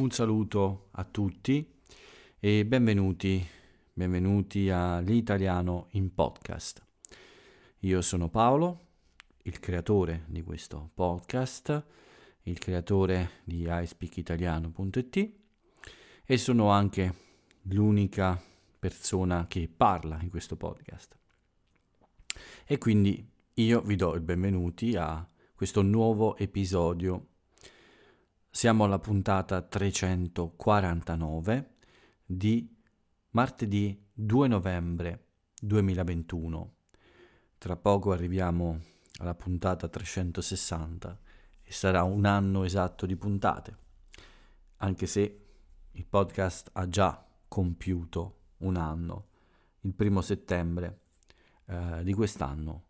Un saluto a tutti e benvenuti, benvenuti all'Italiano in Podcast. Io sono Paolo, il creatore di questo podcast, il creatore di iSpeakItaliano.it e sono anche l'unica persona che parla in questo podcast. E quindi io vi do il benvenuti a questo nuovo episodio siamo alla puntata 349 di martedì 2 novembre 2021. Tra poco arriviamo alla puntata 360 e sarà un anno esatto di puntate, anche se il podcast ha già compiuto un anno. Il primo settembre eh, di quest'anno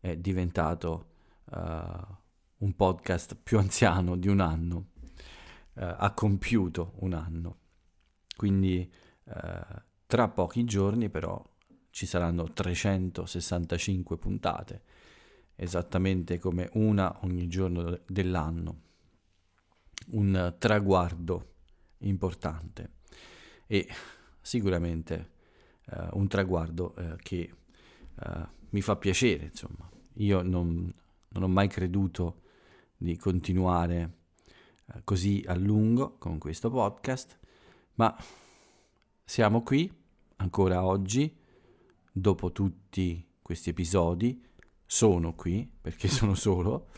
è diventato eh, un podcast più anziano di un anno eh, ha compiuto un anno. Quindi eh, tra pochi giorni però ci saranno 365 puntate, esattamente come una ogni giorno dell'anno. Un traguardo importante e sicuramente eh, un traguardo eh, che eh, mi fa piacere, insomma. Io non, non ho mai creduto di continuare eh, così a lungo con questo podcast, ma siamo qui ancora oggi, dopo tutti questi episodi, sono qui perché sono solo,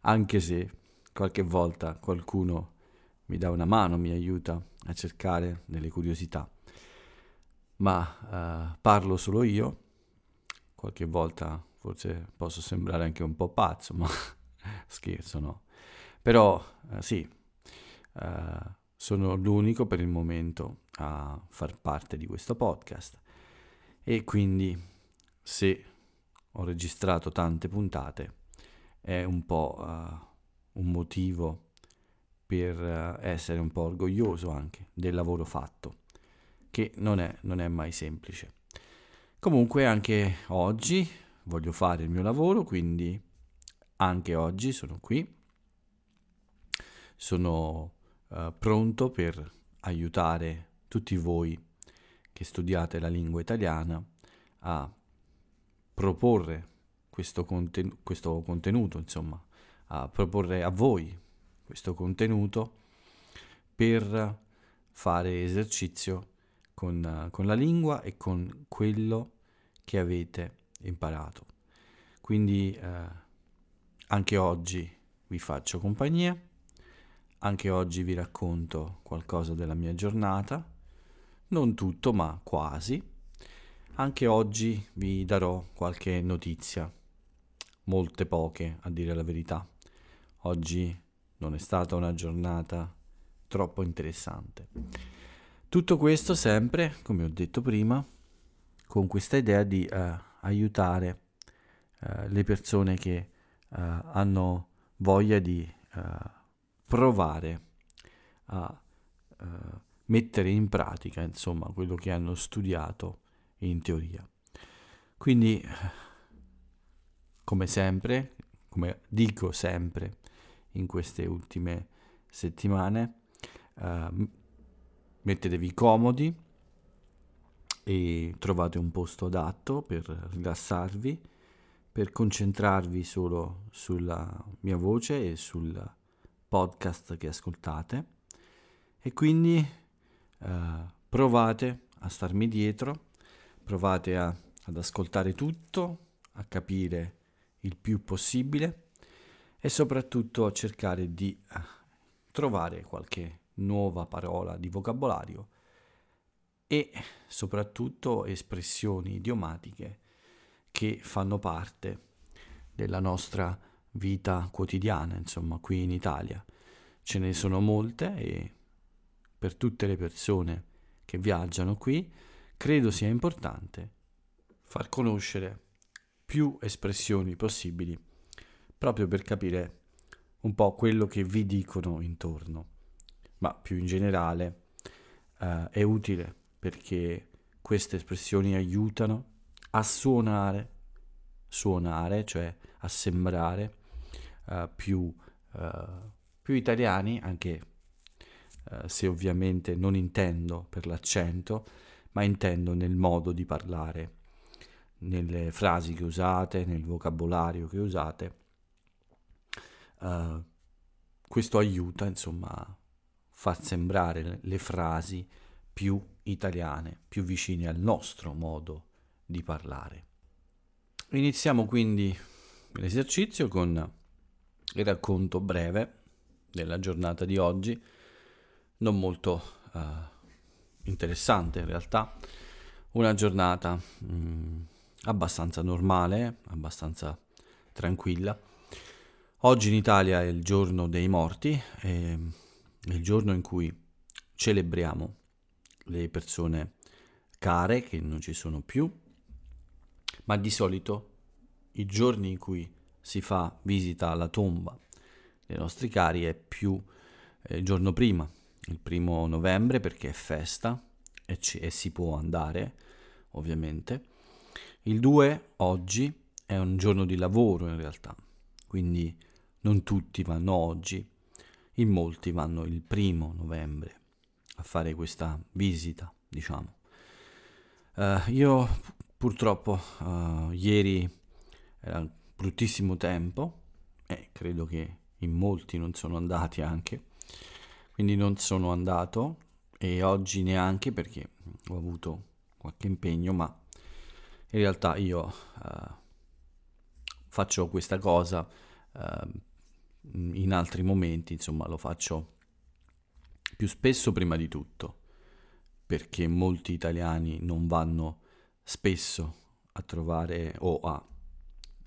anche se qualche volta qualcuno mi dà una mano, mi aiuta a cercare delle curiosità, ma eh, parlo solo io, qualche volta forse posso sembrare anche un po' pazzo, ma scherzo no però eh, sì, eh, sono l'unico per il momento a far parte di questo podcast e quindi se ho registrato tante puntate è un po' uh, un motivo per uh, essere un po' orgoglioso anche del lavoro fatto che non è, non è mai semplice. Comunque anche oggi voglio fare il mio lavoro, quindi anche oggi sono qui sono eh, pronto per aiutare tutti voi che studiate la lingua italiana a proporre questo, conten- questo contenuto, insomma, a proporre a voi questo contenuto per fare esercizio con, con, la lingua e con quello che avete imparato. Quindi eh, anche oggi vi faccio compagnia anche oggi vi racconto qualcosa della mia giornata, non tutto ma quasi. Anche oggi vi darò qualche notizia, molte poche a dire la verità. Oggi non è stata una giornata troppo interessante. Tutto questo sempre, come ho detto prima, con questa idea di eh, aiutare eh, le persone che eh, hanno voglia di eh, provare a eh, mettere in pratica, insomma, quello che hanno studiato in teoria. Quindi, come sempre, come dico sempre in queste ultime settimane, eh, mettetevi comodi e trovate un posto adatto per rilassarvi, per concentrarvi solo sulla mia voce e sulla podcast che ascoltate e quindi eh, provate a starmi dietro, provate a, ad ascoltare tutto, a capire il più possibile e soprattutto a cercare di eh, trovare qualche nuova parola di vocabolario e soprattutto espressioni idiomatiche che fanno parte della nostra vita quotidiana, insomma, qui in Italia. Ce ne sono molte e per tutte le persone che viaggiano qui credo sia importante far conoscere più espressioni possibili proprio per capire un po' quello che vi dicono intorno, ma più in generale eh, è utile perché queste espressioni aiutano a suonare, suonare, cioè a sembrare eh, più, eh, più italiani, anche eh, se ovviamente non intendo per l'accento, ma intendo nel modo di parlare, nelle frasi che usate, nel vocabolario che usate. Uh, questo aiuta, insomma, a far sembrare le frasi più italiane, più vicine al nostro modo di parlare. Iniziamo quindi l'esercizio con il racconto breve della giornata di oggi, non molto uh, interessante in realtà, una giornata mh, mm, abbastanza normale, abbastanza tranquilla. Oggi in Italia è il giorno dei morti, è il giorno in cui celebriamo le persone care che non ci sono più, ma di solito i giorni in cui si fa visita alla tomba dei nostri cari è più eh, il giorno prima, il primo novembre perché è festa e, ci, e si può andare ovviamente. Il 2 oggi è un giorno di lavoro in realtà, quindi non tutti vanno oggi, in molti vanno il primo novembre a fare questa visita, diciamo. Uh, io purtroppo uh, ieri era bruttissimo tempo e credo che in molti non sono andati anche, quindi non sono andato e oggi neanche perché ho avuto qualche impegno, ma in realtà io eh, faccio questa cosa eh, in altri momenti, insomma lo faccio più spesso prima di tutto, perché molti italiani non vanno spesso a trovare o a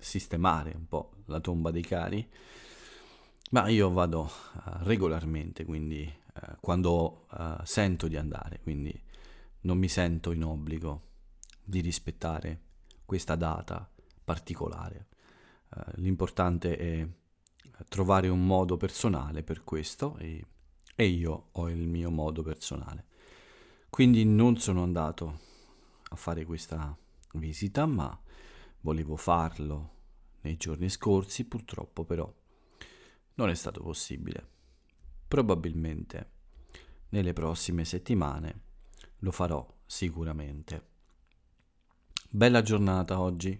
sistemare un po' la tomba dei cari, ma io vado eh, regolarmente, quindi eh, quando eh, sento di andare, quindi non mi sento in obbligo di rispettare questa data particolare. l'importante è trovare un modo personale per questo e, e io ho il mio modo personale. Quindi non sono andato a fare questa visita, ma volevo farlo nei giorni scorsi purtroppo però non è stato possibile. Probabilmente nelle prossime settimane lo farò sicuramente. Bella giornata oggi,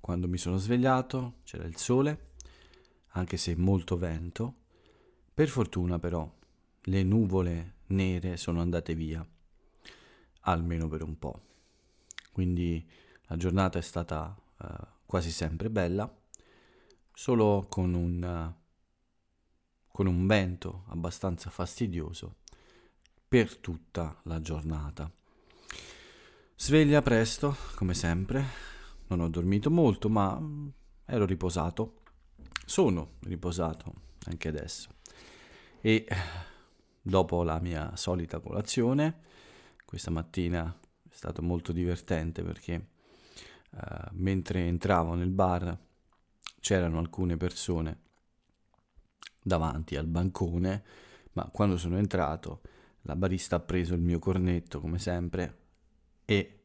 quando mi sono svegliato c'era il sole, anche se molto vento, per fortuna però le nuvole nere sono andate via, almeno per un po'. Quindi la giornata è stata eh, quasi sempre bella solo con un, eh, con un vento abbastanza fastidioso per tutta la giornata. Sveglia presto, come sempre, non ho dormito molto, ma mm, ero riposato. Sono riposato anche adesso. E dopo la mia solita colazione, questa mattina è stato molto divertente perché uh, mentre entravo nel bar c'erano alcune persone davanti al bancone, ma quando sono entrato la barista ha preso il mio cornetto come sempre e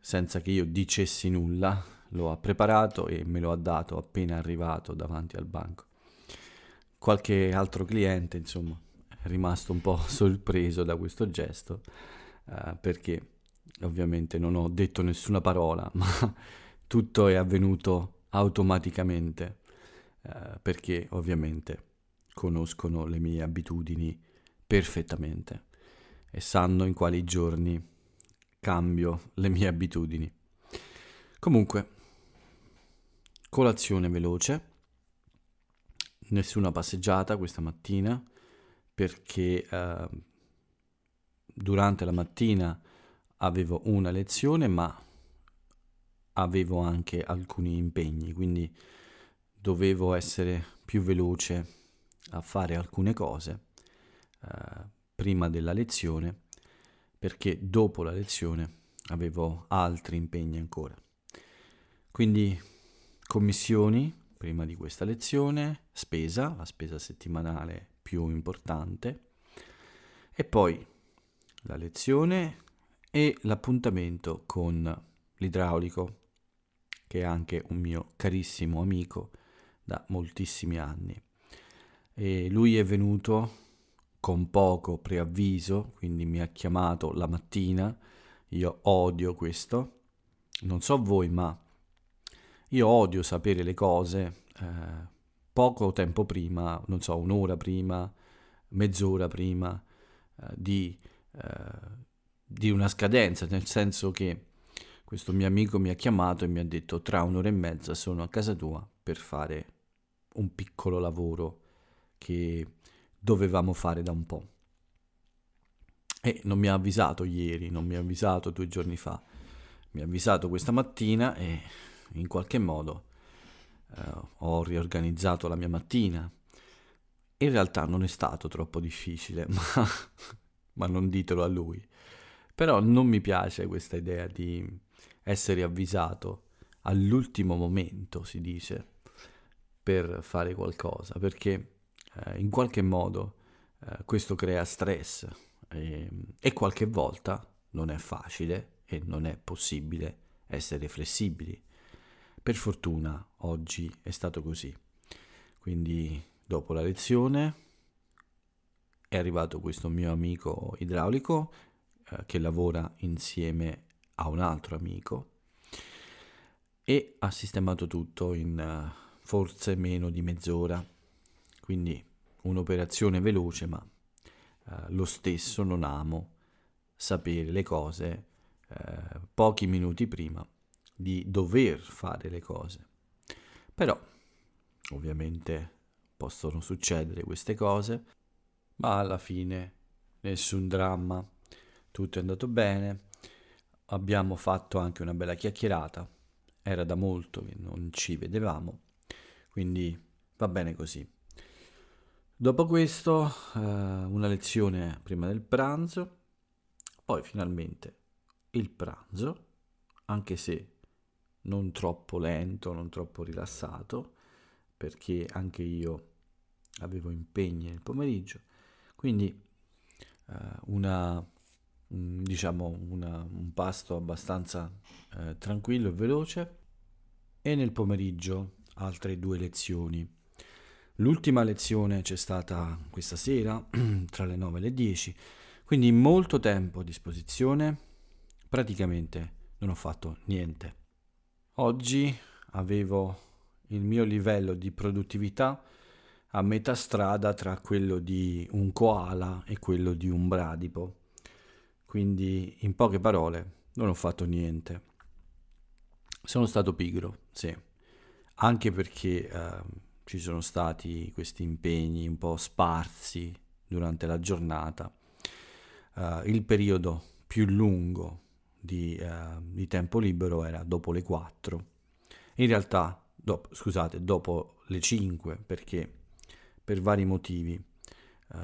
senza che io dicessi nulla lo ha preparato e me lo ha dato appena arrivato davanti al banco. Qualche altro cliente, insomma, è rimasto un po' sorpreso da questo gesto eh, perché ovviamente non ho detto nessuna parola, ma tutto è avvenuto automaticamente, eh, perché ovviamente conoscono le mie abitudini perfettamente e sanno in quali giorni cambio le mie abitudini. Comunque, colazione veloce, nessuna passeggiata questa mattina perché eh, durante la mattina avevo una lezione ma avevo anche alcuni impegni, quindi dovevo essere più veloce a fare alcune cose eh, prima della lezione perché dopo la lezione avevo altri impegni ancora. Quindi commissioni prima di questa lezione, spesa, la spesa settimanale più importante e poi la lezione e l'appuntamento con l'idraulico che è anche un mio carissimo amico da moltissimi anni. E lui è venuto con poco preavviso, quindi mi ha chiamato la mattina, io odio questo, non so voi ma io odio sapere le cose eh, poco tempo prima, non so, un'ora prima, mezz'ora prima eh, di, eh, di una scadenza, nel senso che questo mio amico mi ha chiamato e mi ha detto tra un'ora e mezza sono a casa tua per fare un piccolo lavoro che dovevamo fare da un po'. E non mi ha avvisato ieri, non mi ha avvisato due giorni fa, mi ha avvisato questa mattina e in qualche modo eh, ho riorganizzato la mia mattina. In realtà non è stato troppo difficile, ma, ma non ditelo a lui. Però non mi piace questa idea di essere avvisato all'ultimo momento, si dice, per fare qualcosa, perché eh, in qualche modo eh, questo crea stress e, ehm, e qualche volta non è facile e non è possibile essere flessibili. Per fortuna oggi è stato così. Quindi dopo la lezione è arrivato questo mio amico idraulico eh, che lavora insieme a un altro amico e ha sistemato tutto in uh, forse meno di mezz'ora. Quindi un'operazione veloce, ma uh, lo stesso non amo sapere le cose uh, pochi minuti prima di dover fare le cose. Però ovviamente possono succedere queste cose, ma alla fine nessun dramma, tutto è andato bene, abbiamo fatto anche una bella chiacchierata, era da molto che non ci vedevamo, quindi va bene così. Dopo questo, eh, una lezione prima del pranzo, poi finalmente il pranzo, anche se non troppo lento, non troppo rilassato, perché anche io avevo impegni nel pomeriggio, quindi eh, una diciamo una, un pasto abbastanza eh, tranquillo e veloce e nel pomeriggio altre due lezioni. L'ultima lezione c'è stata questa sera tra le 9 e le 10, quindi molto tempo a disposizione, praticamente non ho fatto niente. Oggi avevo il mio livello di produttività a metà strada tra quello di un koala e quello di un bradipo quindi, in poche parole, non ho fatto niente. Sono stato pigro, sì. Anche perché eh, ci sono stati questi impegni un po' sparsi durante la giornata. Eh, il periodo più lungo di, eh, di, tempo libero era dopo le 4. In realtà, dopo, scusate, dopo le 5 perché per vari motivi eh,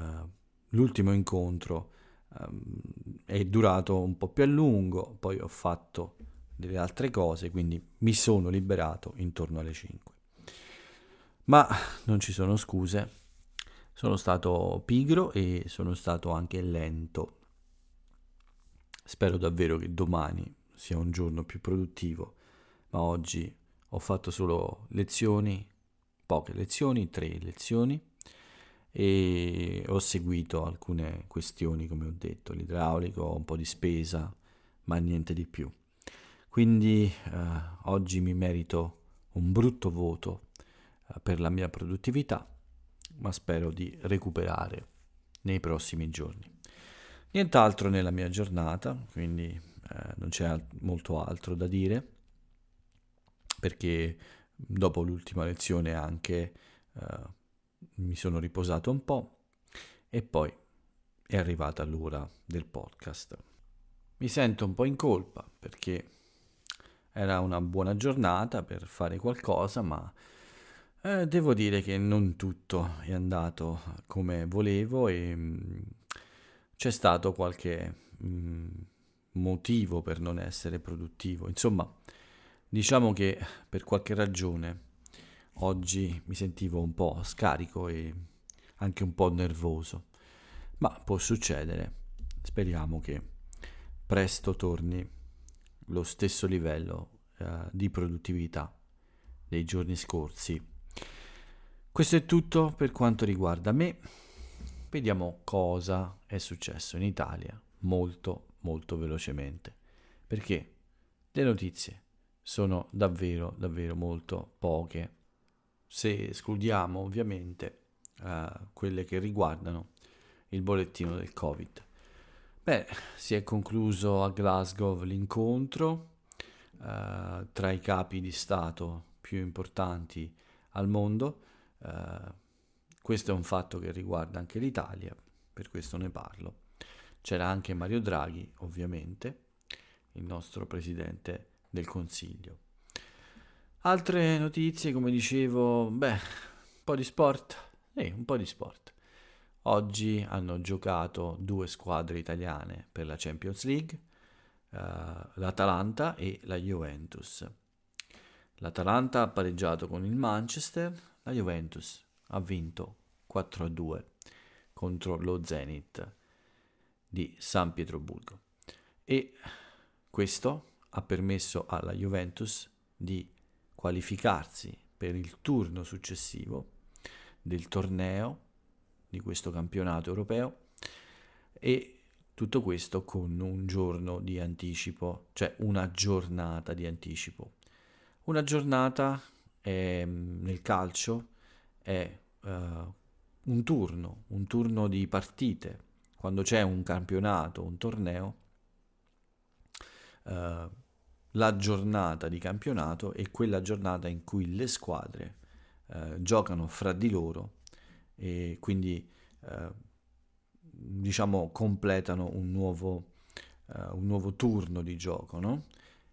l'ultimo incontro ehm, è durato un po' più a lungo, poi ho fatto delle altre cose, quindi mi sono liberato intorno alle 5. Ma non ci sono scuse, sono stato pigro e sono stato anche lento. Spero davvero che domani sia un giorno più produttivo, ma oggi ho fatto solo lezioni, poche lezioni, tre lezioni e ho seguito alcune questioni, come ho detto, l'idraulico, un po' di spesa, ma niente di più. Quindi eh, oggi mi merito un brutto voto eh, per la mia produttività, ma spero di recuperare nei prossimi giorni. Nient'altro nella mia giornata, quindi eh, non c'è alt- molto altro da dire, perché dopo l'ultima lezione anche eh, mi sono riposato un po' e poi è arrivata l'ora del podcast. Mi sento un po' in colpa perché era una buona giornata per fare qualcosa, ma eh, devo dire che non tutto è andato come volevo e mh, mm, c'è stato qualche mh, mm, motivo per non essere produttivo. Insomma, diciamo che per qualche ragione Oggi mi sentivo un po' scarico e anche un po' nervoso, ma può succedere. Speriamo che presto torni lo stesso livello eh, di produttività dei giorni scorsi. Questo è tutto per quanto riguarda me. Vediamo cosa è successo in Italia molto molto velocemente, perché le notizie sono davvero davvero molto poche se escludiamo ovviamente eh, quelle che riguardano il bollettino del Covid. Beh, si è concluso a Glasgow l'incontro eh, tra i capi di Stato più importanti al mondo. Eh, questo è un fatto che riguarda anche l'Italia, per questo ne parlo. C'era anche Mario Draghi, ovviamente, il nostro presidente del Consiglio. Altre notizie, come dicevo, beh, un po' di sport. Sì, un po' di sport. Oggi hanno giocato due squadre italiane per la Champions League, uh, l'Atalanta e la Juventus. L'Atalanta ha pareggiato con il Manchester, la Juventus ha vinto 4-2 contro lo Zenit di San Pietroburgo e questo ha permesso alla Juventus di qualificarsi per il turno successivo del torneo di questo campionato europeo e tutto questo con un giorno di anticipo, cioè una giornata di anticipo. Una giornata è, ehm, nel calcio è uh, un turno, un turno di partite. Quando c'è un campionato, un torneo, uh, la giornata di campionato e quella giornata in cui le squadre eh, giocano fra di loro e quindi eh, diciamo completano un nuovo, eh, un nuovo, turno di gioco, no?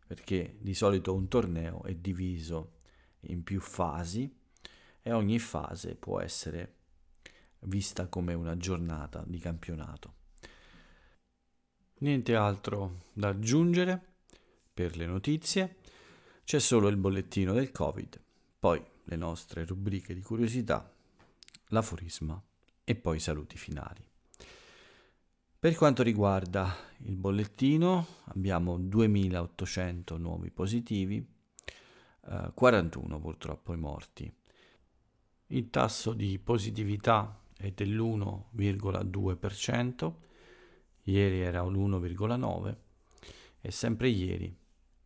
perché di solito un torneo è diviso in più fasi e ogni fase può essere vista come una giornata di campionato. Niente altro da aggiungere. Per le notizie c'è solo il bollettino del Covid, poi le nostre rubriche di curiosità, l'aforisma e poi i saluti finali. Per quanto riguarda il bollettino abbiamo 2800 nuovi positivi, eh, 41 purtroppo i morti. Il tasso di positività è dell'1,2%, ieri era un 1,9% e sempre ieri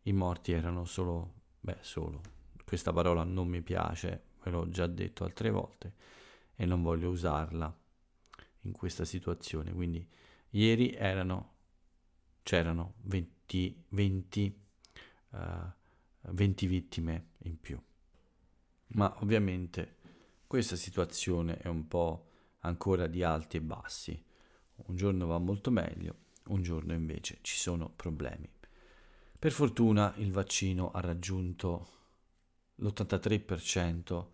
i morti erano solo, beh, solo, questa parola non mi piace, ve l'ho già detto altre volte e non voglio usarla in questa situazione. Quindi ieri erano, c'erano 20, 20, uh, 20 vittime in più. Ma ovviamente questa situazione è un po' ancora di alti e bassi. Un giorno va molto meglio, un giorno invece ci sono problemi. Per fortuna il vaccino ha raggiunto l'83%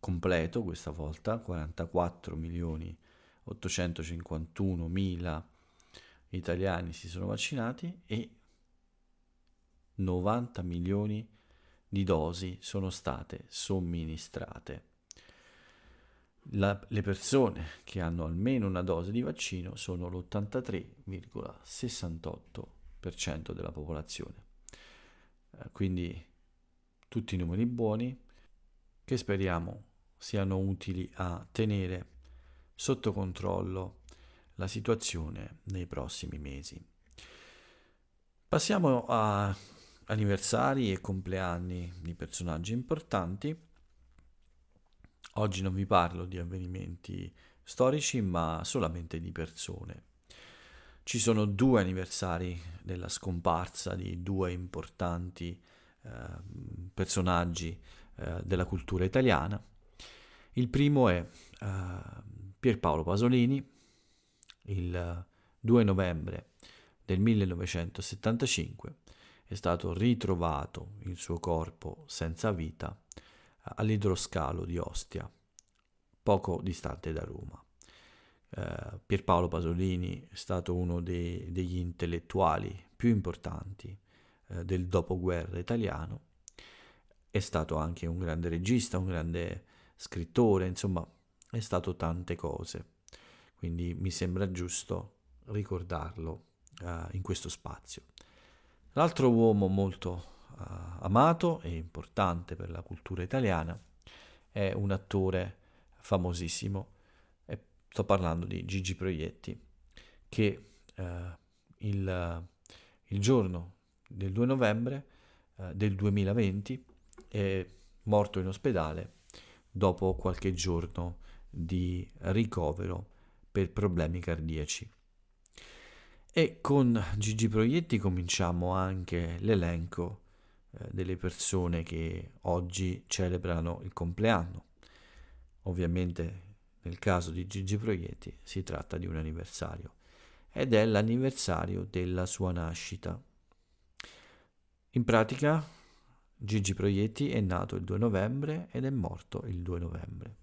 completo questa volta, 44 milioni 851 mila italiani si sono vaccinati e 90 milioni di dosi sono state somministrate. La, le persone che hanno almeno una dose di vaccino sono l'83,68% della popolazione. Eh, quindi tutti numeri buoni che speriamo siano utili a tenere sotto controllo la situazione nei prossimi mesi. Passiamo a anniversari e compleanni di personaggi importanti. Oggi non vi parlo di avvenimenti storici, ma solamente di persone. Ci sono due anniversari della scomparsa di due importanti eh, personaggi eh, della cultura italiana. Il primo è eh, Pierpaolo Pasolini, il 2 novembre del 1975 è stato ritrovato il suo corpo senza vita eh, all'idroscalo di Ostia, poco distante da Roma eh, Pierpaolo Pasolini è stato uno dei, degli intellettuali più importanti eh, del dopoguerra italiano, è stato anche un grande regista, un grande scrittore, insomma è stato tante cose, quindi mi sembra giusto ricordarlo eh, in questo spazio. L'altro uomo molto eh, amato e importante per la cultura italiana è un attore famosissimo, sto parlando di Gigi Proietti, che eh, il, il, giorno del 2 novembre eh, del 2020 è morto in ospedale dopo qualche giorno di ricovero per problemi cardiaci. E con Gigi Proietti cominciamo anche l'elenco eh, delle persone che oggi celebrano il compleanno. Ovviamente nel caso di Gigi Proietti si tratta di un anniversario ed è l'anniversario della sua nascita. In pratica Gigi Proietti è nato il 2 novembre ed è morto il 2 novembre.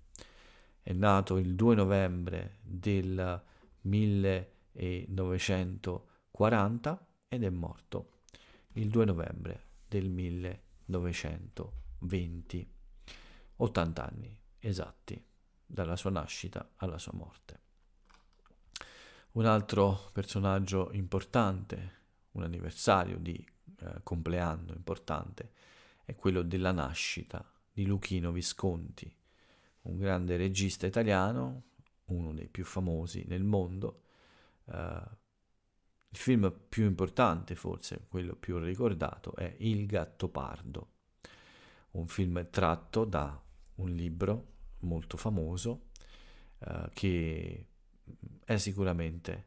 È nato il 2 novembre del 1940 ed è morto il 2 novembre del 1920. 80 anni esatti dalla sua nascita alla sua morte. Un altro personaggio importante, un anniversario di eh, compleanno importante, è quello della nascita di Luchino Visconti, un grande regista italiano, uno dei più famosi nel mondo, eh, il film più importante, forse quello più ricordato, è Il Gattopardo, un film tratto da un libro molto famoso eh, che mm, è sicuramente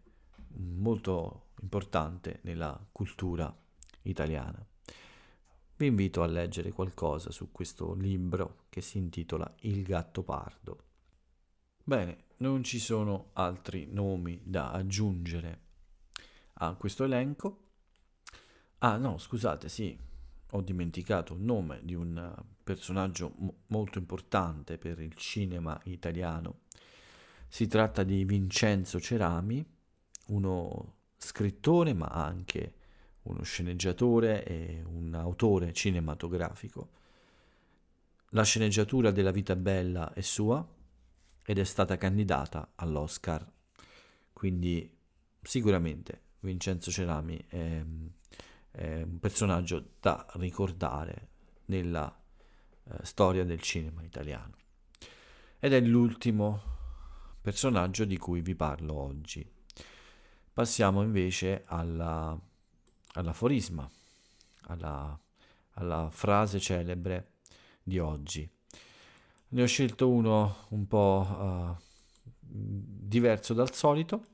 molto importante nella cultura italiana. Vi invito a leggere qualcosa su questo libro che si intitola Il gatto pardo. Bene, non ci sono altri nomi da aggiungere a questo elenco. Ah no, scusate, sì, ho dimenticato il nome di un eh, personaggio mo- molto importante per il cinema italiano. Si tratta di Vincenzo Cerami, uno scrittore ma anche uno sceneggiatore e un autore cinematografico. La sceneggiatura della vita bella è sua ed è stata candidata all'Oscar, quindi sicuramente Vincenzo Cerami è mm, eh, un personaggio da ricordare nella eh, storia del cinema italiano. Ed è l'ultimo personaggio di cui vi parlo oggi. Passiamo invece alla, all'aforisma, alla, alla frase celebre di oggi. Ne ho scelto uno un po' uh, diverso dal solito.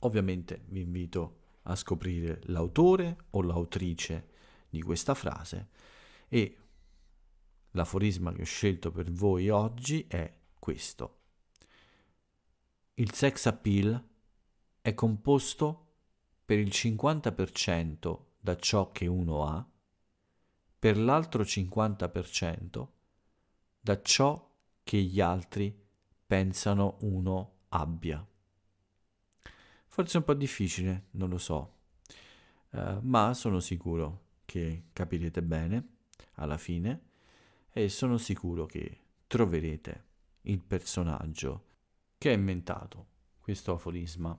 Ovviamente vi invito a scoprire l'autore o l'autrice di questa frase e l'aforisma che ho scelto per voi oggi è questo. Il sex appeal è composto per il 50% da ciò che uno ha, per l'altro 50% da ciò che gli altri pensano uno abbia. Forse è un po' difficile, non lo so, uh, ma sono sicuro che capirete bene alla fine e sono sicuro che troverete il personaggio che ha inventato questo aforisma.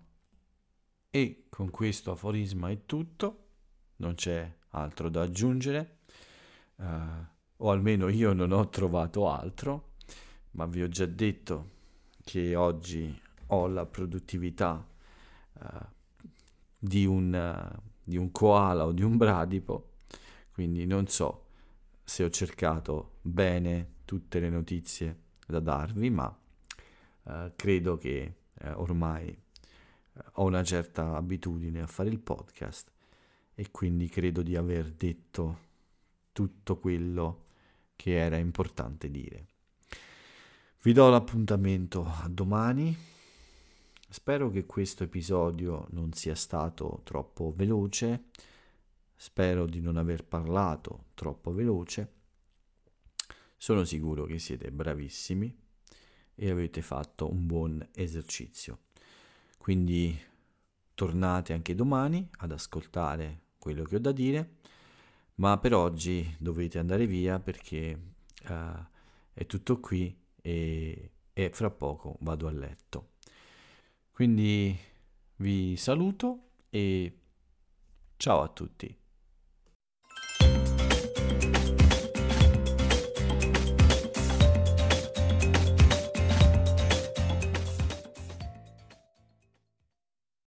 E con questo aforisma è tutto, non c'è altro da aggiungere, uh, o almeno io non ho trovato altro, ma vi ho già detto che oggi ho la produttività eh, di, un, eh, di un koala o di un bradipo, quindi non so se ho cercato bene tutte le notizie da darvi, ma eh, credo che eh, ormai eh, ho una certa abitudine a fare il podcast e quindi credo di aver detto tutto quello che era importante dire. Vi do l'appuntamento a domani Spero che questo episodio non sia stato troppo veloce, spero di non aver parlato troppo veloce. Sono sicuro che siete bravissimi e avete fatto un buon esercizio. Quindi tornate anche domani ad ascoltare quello che ho da dire, ma per oggi dovete andare via perché uh, è tutto qui e, e fra poco vado a letto. Quindi vi saluto e ciao a tutti.